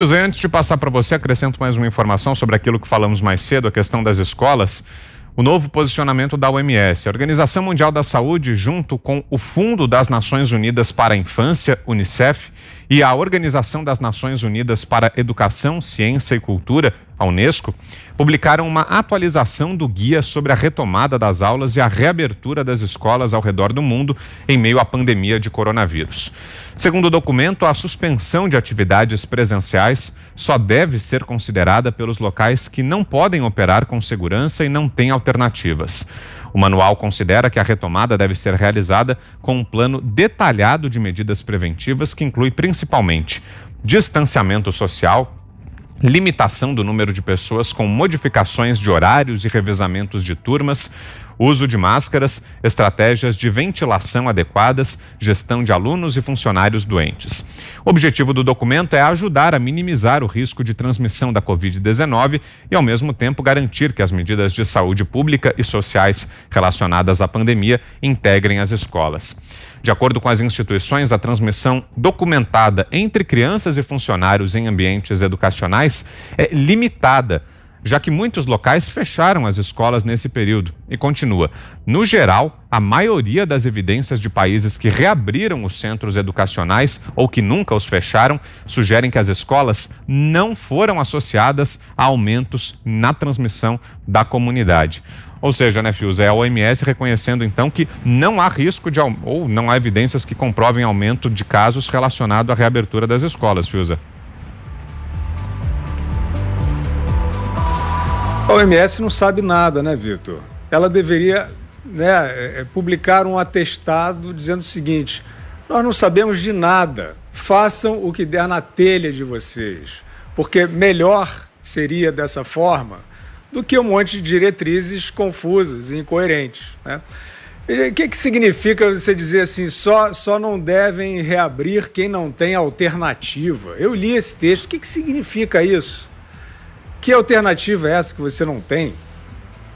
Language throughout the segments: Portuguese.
Antes de passar para você, acrescento mais uma informação sobre aquilo que falamos mais cedo, a questão das escolas. O novo posicionamento da OMS, a Organização Mundial da Saúde, junto com o Fundo das Nações Unidas para a Infância, UNICEF, e a Organização das Nações Unidas para Educação, Ciência e Cultura, a Unesco, publicaram uma atualização do guia sobre a retomada das aulas e a reabertura das escolas ao redor do mundo em meio à pandemia de coronavírus. Segundo o documento, a suspensão de atividades presenciais só deve ser considerada pelos locais que não podem operar com segurança e não têm alternativas. O manual considera que a retomada deve ser realizada com um plano detalhado de medidas preventivas que inclui principalmente distanciamento social, limitação do número de pessoas com modificações de horários e revezamentos de turmas, uso de máscaras, estratégias de ventilação adequadas, gestão de alunos e funcionários doentes. O objetivo do documento é ajudar a minimizar o risco de transmissão da Covid-19 e, ao mesmo tempo, garantir que as medidas de saúde pública e sociais relacionadas à pandemia integrem as escolas. De acordo com as instituições, a transmissão documentada entre crianças e funcionários em ambientes educacionais é limitada já que muitos locais fecharam as escolas nesse período. E continua: no geral, a maioria das evidências de países que reabriram os centros educacionais ou que nunca os fecharam sugerem que as escolas não foram associadas a aumentos na transmissão da comunidade. Ou seja, né, Fius, é a OMS reconhecendo então que não há risco de ou não há evidências que comprovem aumento de casos relacionado à reabertura das escolas, Fiusa. A OMS não sabe nada, né, Vitor? Ela deveria né, é, é, publicar um atestado dizendo o seguinte: nós não sabemos de nada, façam o que der na telha de vocês, porque melhor seria dessa forma do que um monte de diretrizes confusas e incoerentes. Né? O que, que significa você dizer assim, só, só não devem reabrir quem não tem alternativa? Eu li esse texto, o que, que significa isso? Que alternativa é essa que você não tem?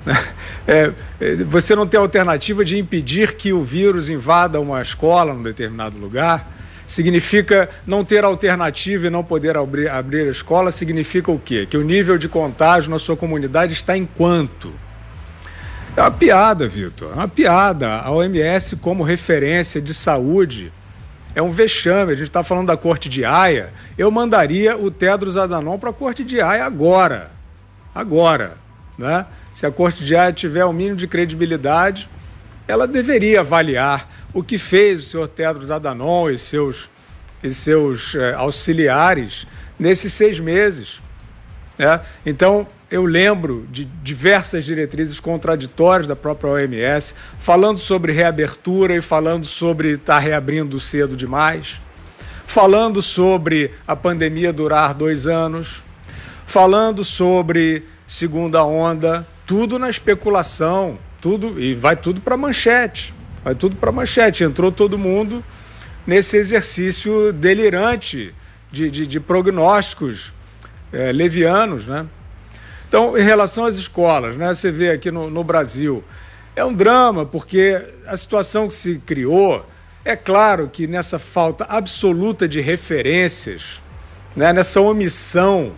É, é, você não tem alternativa de impedir que o vírus invada uma escola num determinado lugar? Significa não ter alternativa e não poder abrir, abrir a escola significa o quê? Que o nível de contágio na sua comunidade está em quanto? É uma piada, Vitor. É uma piada. A OMS, como referência de saúde, é um vexame. A gente está falando da corte de Haia. Eu mandaria o Tedros Adanon para a corte de Haia agora. Agora. Né? Se a corte de Haia tiver o um mínimo de credibilidade, ela deveria avaliar o que fez o senhor Tedros Adanon e seus, e seus é, auxiliares nesses seis meses. Né? Então, eu lembro de diversas diretrizes contraditórias da própria OMS, falando sobre reabertura e falando sobre estar tá reabrindo cedo demais, falando sobre a pandemia durar dois anos, falando sobre segunda onda, tudo na especulação, tudo e vai tudo para manchete, vai tudo para manchete. Entrou todo mundo nesse exercício delirante de, de, de prognósticos é, levianos, né? Então, em relação às escolas, né? Você vê aqui no, no Brasil, é um drama porque a situação que se criou, é claro que nessa falta absoluta de referências, né? Nessa omissão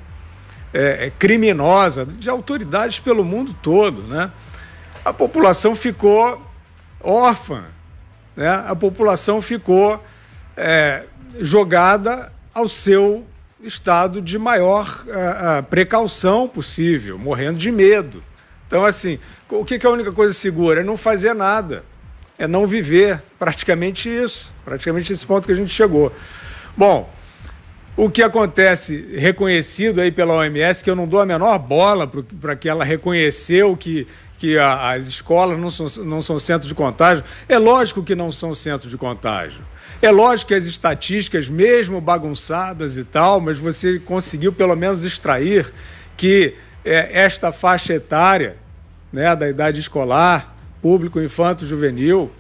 é, é criminosa de autoridades pelo mundo todo, né? A população ficou órfã, né? A população ficou é, jogada ao seu estado de maior uh, uh, precaução possível, morrendo de medo. Então, assim, o que, que é a única coisa segura? É não fazer nada, é não viver. Praticamente isso, praticamente esse ponto que a gente chegou. Bom, o que acontece, reconhecido aí pela OMS, que eu não dou a menor bola para que ela reconheceu que que a, as escolas não são, não são centro de contágio. É lógico que não são centro de contágio. É lógico que as estatísticas, mesmo bagunçadas e tal, mas você conseguiu pelo menos extrair que é, esta faixa etária né, da idade escolar, público infanto-juvenil,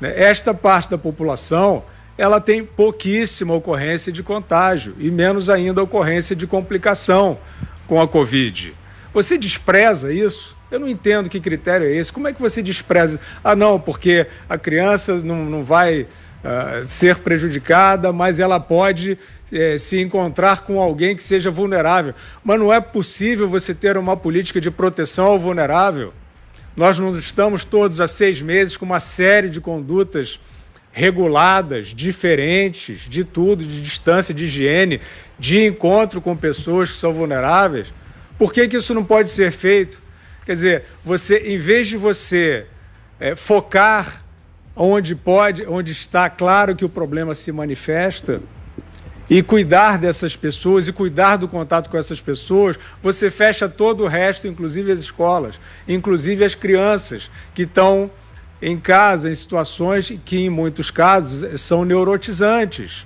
né, esta parte da população ela tem pouquíssima ocorrência de contágio e menos ainda ocorrência de complicação com a Covid. Você despreza isso? Eu não entendo que critério é esse. Como é que você despreza? Ah, não, porque a criança não, não vai uh, ser prejudicada, mas ela pode eh, se encontrar com alguém que seja vulnerável. Mas não é possível você ter uma política de proteção ao vulnerável. Nós não estamos todos há seis meses com uma série de condutas reguladas, diferentes, de tudo, de distância, de higiene, de encontro com pessoas que são vulneráveis. Por que, que isso não pode ser feito? Quer dizer, você, em vez de você é, focar onde pode, onde está claro que o problema se manifesta, e cuidar dessas pessoas e cuidar do contato com essas pessoas, você fecha todo o resto, inclusive as escolas, inclusive as crianças que estão em casa em situações que, em muitos casos, eh, são neurotizantes.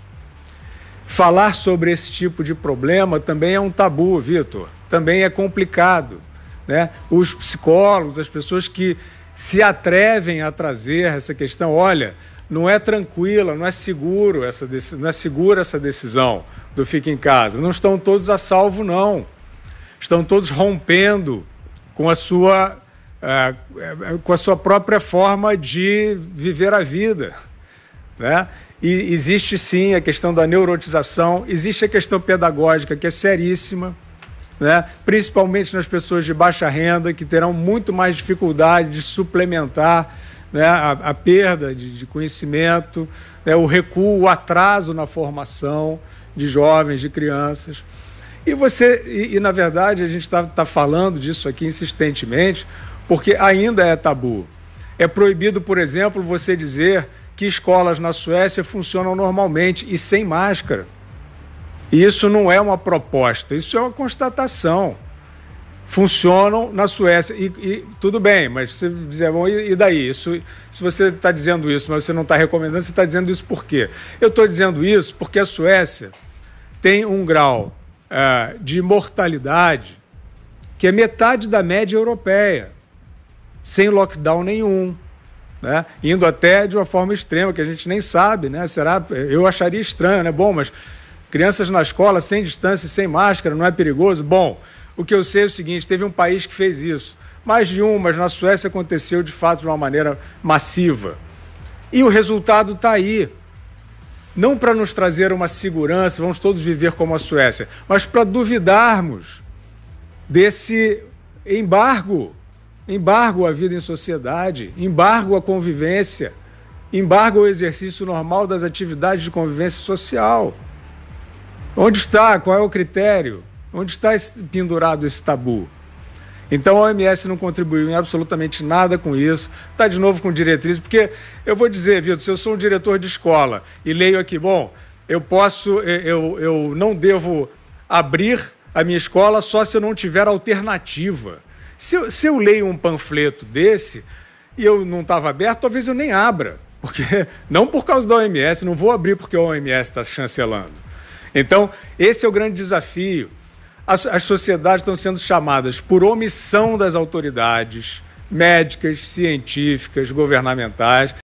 Falar sobre esse tipo de problema também é um tabu, Vitor, também é complicado né? os psicólogos, as pessoas que se atrevem a trazer essa questão, olha, não é tranquila, não é seguro essa não é segura essa decisão do fica em casa. Não estão todos a salvo não. Estão todos rompendo com a sua eh, eh, com a sua própria forma de viver a vida, né? E existe sim a questão da neurotização, existe a questão pedagógica que é seríssima né? principalmente nas pessoas de baixa renda, que terão muito mais dificuldade de suplementar né? a, a, perda de, de conhecimento, né? o recuo, o atraso na formação de jovens, de crianças. E você, e, e na verdade, a gente está tá falando disso aqui insistentemente, porque ainda é tabu. É proibido, por exemplo, você dizer que escolas na Suécia funcionam normalmente e sem máscara. E isso não é uma proposta, isso é uma constatação. Funcionam na Suécia. E, e tudo bem, mas você dizer, bom, e, e daí? Isso, se você está dizendo isso, mas você não está recomendando, você está dizendo isso por quê? Eu estou dizendo isso porque a Suécia tem um grau uh, de mortalidade que é metade da média europeia, sem lockdown nenhum. Né? Indo até de uma forma extrema, que a gente nem sabe, né? Será? Eu acharia estranho, né? Bom, mas Crianças na escola, sem distância, sem máscara, não é perigoso? Bom, o que eu sei é o seguinte: teve um país que fez isso. Mais de um, mas na Suécia aconteceu de fato de uma maneira massiva. E o resultado está aí. Não para nos trazer uma segurança, vamos todos viver como a Suécia, mas para duvidarmos desse embargo embargo à vida em sociedade, embargo à convivência, embargo ao exercício normal das atividades de convivência social. Onde está? Qual é o critério? Onde está pendurado esse tabu? Então a OMS não contribuiu em absolutamente nada com isso. Está de novo com diretriz, porque eu vou dizer, Vitor, se eu sou um diretor de escola e leio aqui, bom, eu posso, eu, eu não devo abrir a minha escola só se eu não tiver alternativa. Se eu, se eu leio um panfleto desse e eu não estava aberto, talvez eu nem abra. Porque, não por causa da OMS, não vou abrir porque a OMS está chancelando. Então, esse é o grande desafio. As, as sociedades estão sendo chamadas por omissão das autoridades médicas, científicas, governamentais.